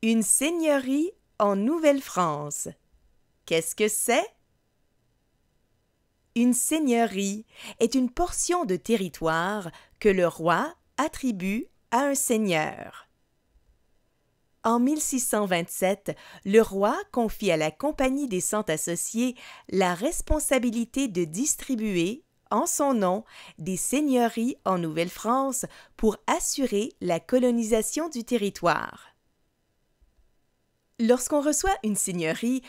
Une seigneurie en Nouvelle-France. Qu'est-ce que c'est? Une seigneurie est une portion de territoire que le roi attribue à un seigneur. En 1627, le roi confie à la Compagnie des Cent Associés la responsabilité de distribuer, en son nom, des seigneuries en Nouvelle-France pour assurer la colonisation du territoire. Lorsqu'on reçoit une seigneurie,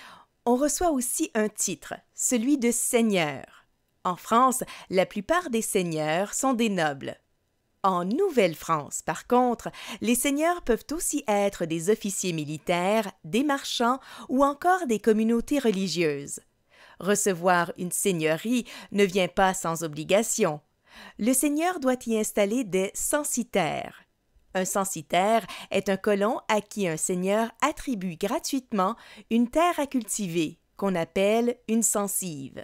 on reçoit aussi un titre, celui de seigneur. En France, la plupart des seigneurs sont des nobles. En Nouvelle-France, par contre, les seigneurs peuvent aussi être des officiers militaires, des marchands ou encore des communautés religieuses. Recevoir une seigneurie ne vient pas sans obligation. Le seigneur doit y installer des censitaires, un censitaire est un colon à qui un seigneur attribue gratuitement une terre à cultiver, qu'on appelle une censive.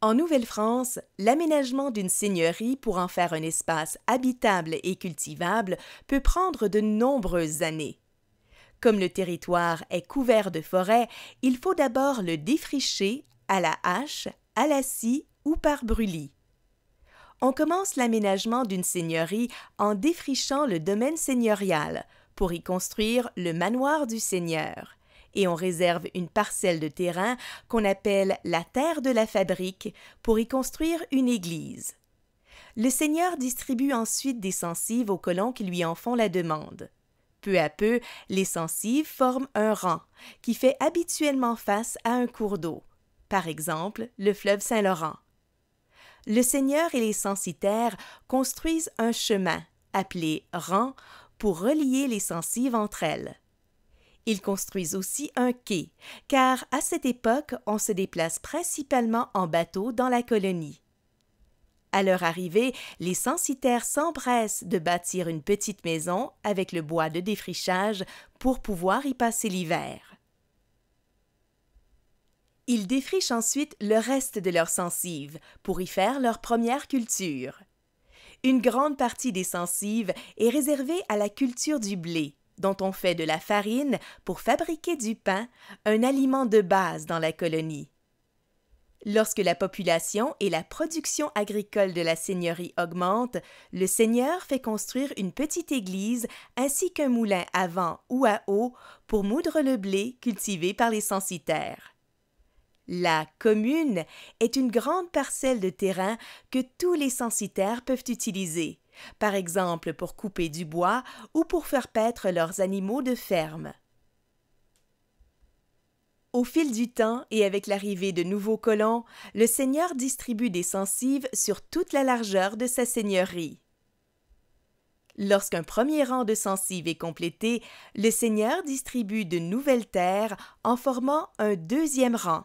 En Nouvelle-France, l'aménagement d'une seigneurie pour en faire un espace habitable et cultivable peut prendre de nombreuses années. Comme le territoire est couvert de forêts, il faut d'abord le défricher à la hache, à la scie ou par brûlis on commence l'aménagement d'une seigneurie en défrichant le domaine seigneurial pour y construire le manoir du seigneur et on réserve une parcelle de terrain qu'on appelle la terre de la fabrique pour y construire une église. Le seigneur distribue ensuite des censives aux colons qui lui en font la demande. Peu à peu, les censives forment un rang qui fait habituellement face à un cours d'eau, par exemple le fleuve Saint-Laurent le Seigneur et les censitaires construisent un chemin, appelé rang, pour relier les censives entre elles. Ils construisent aussi un quai, car à cette époque, on se déplace principalement en bateau dans la colonie. À leur arrivée, les censitaires s'empressent de bâtir une petite maison avec le bois de défrichage pour pouvoir y passer l'hiver. Ils défrichent ensuite le reste de leurs sensives pour y faire leur première culture. Une grande partie des sensives est réservée à la culture du blé, dont on fait de la farine pour fabriquer du pain, un aliment de base dans la colonie. Lorsque la population et la production agricole de la seigneurie augmentent, le seigneur fait construire une petite église ainsi qu'un moulin à vent ou à eau pour moudre le blé cultivé par les censitaires. La commune est une grande parcelle de terrain que tous les censitaires peuvent utiliser, par exemple pour couper du bois ou pour faire paître leurs animaux de ferme. Au fil du temps et avec l'arrivée de nouveaux colons, le seigneur distribue des censives sur toute la largeur de sa seigneurie. Lorsqu'un premier rang de censives est complété, le seigneur distribue de nouvelles terres en formant un deuxième rang.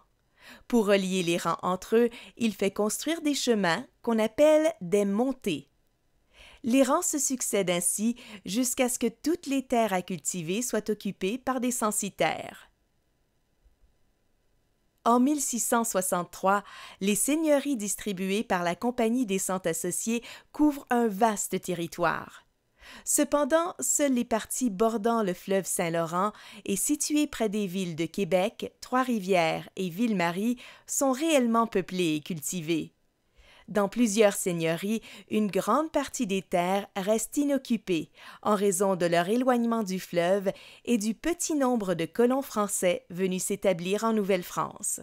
Pour relier les rangs entre eux, il fait construire des chemins qu'on appelle des montées. Les rangs se succèdent ainsi jusqu'à ce que toutes les terres à cultiver soient occupées par des censitaires. En 1663, les seigneuries distribuées par la Compagnie des Cent Associés couvrent un vaste territoire. Cependant, seules les parties bordant le fleuve Saint-Laurent et situées près des villes de Québec, Trois-Rivières et Ville-Marie sont réellement peuplées et cultivées. Dans plusieurs seigneuries, une grande partie des terres reste inoccupée en raison de leur éloignement du fleuve et du petit nombre de colons français venus s'établir en Nouvelle-France.